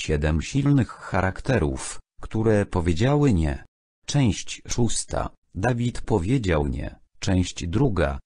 Siedem silnych charakterów, które powiedziały nie. Część szósta. Dawid powiedział nie. Część druga.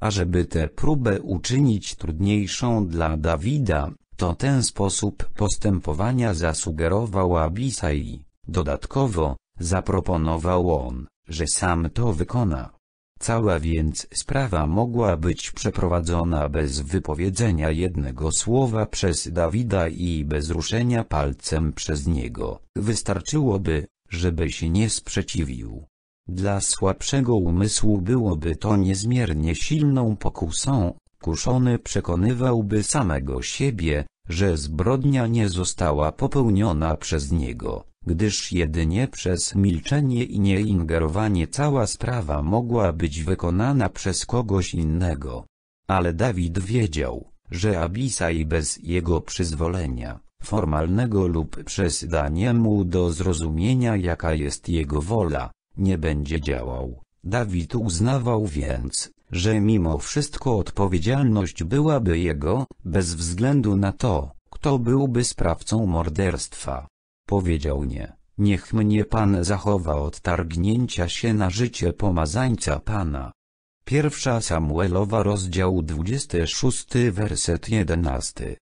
A żeby tę próbę uczynić trudniejszą dla Dawida, to ten sposób postępowania zasugerował Abisai. Dodatkowo, zaproponował on, że sam to wykona. Cała więc sprawa mogła być przeprowadzona bez wypowiedzenia jednego słowa przez Dawida i bez ruszenia palcem przez niego. Wystarczyłoby, żeby się nie sprzeciwił. Dla słabszego umysłu byłoby to niezmiernie silną pokusą, kuszony przekonywałby samego siebie, że zbrodnia nie została popełniona przez niego, gdyż jedynie przez milczenie i nieingerowanie cała sprawa mogła być wykonana przez kogoś innego. Ale Dawid wiedział, że Abisaj bez jego przyzwolenia, formalnego lub przez danie mu do zrozumienia jaka jest jego wola, nie będzie działał. Dawid uznawał więc, że mimo wszystko odpowiedzialność byłaby jego, bez względu na to, kto byłby sprawcą morderstwa. Powiedział nie, niech mnie Pan zachowa od targnięcia się na życie pomazańca Pana. Pierwsza Samuelowa rozdział 26 werset 11.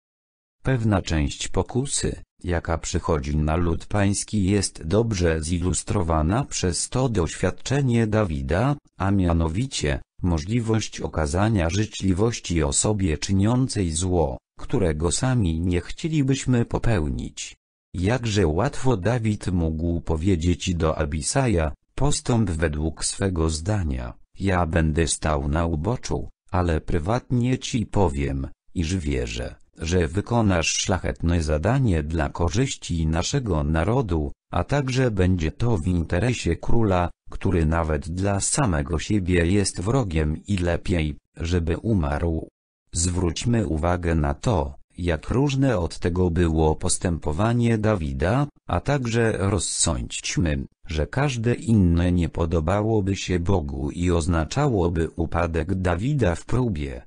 Pewna część pokusy, jaka przychodzi na lud pański jest dobrze zilustrowana przez to doświadczenie Dawida, a mianowicie, możliwość okazania życzliwości osobie czyniącej zło, którego sami nie chcielibyśmy popełnić. Jakże łatwo Dawid mógł powiedzieć do Abisaja, postąp według swego zdania, ja będę stał na uboczu, ale prywatnie ci powiem, iż wierzę, że wykonasz szlachetne zadanie dla korzyści naszego narodu, a także będzie to w interesie króla, który nawet dla samego siebie jest wrogiem i lepiej, żeby umarł. Zwróćmy uwagę na to, jak różne od tego było postępowanie Dawida, a także rozsądźmy, że każde inne nie podobałoby się Bogu i oznaczałoby upadek Dawida w próbie.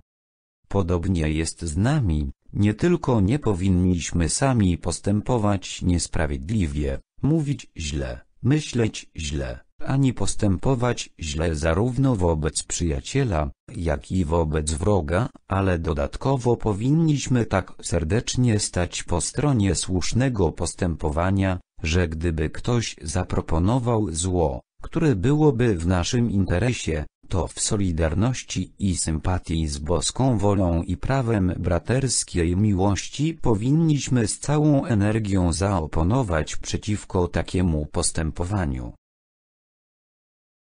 Podobnie jest z nami, nie tylko nie powinniśmy sami postępować niesprawiedliwie, mówić źle, myśleć źle ani postępować źle zarówno wobec przyjaciela, jak i wobec wroga, ale dodatkowo powinniśmy tak serdecznie stać po stronie słusznego postępowania, że gdyby ktoś zaproponował zło, które byłoby w naszym interesie, to w solidarności i sympatii z boską wolą i prawem braterskiej miłości powinniśmy z całą energią zaoponować przeciwko takiemu postępowaniu.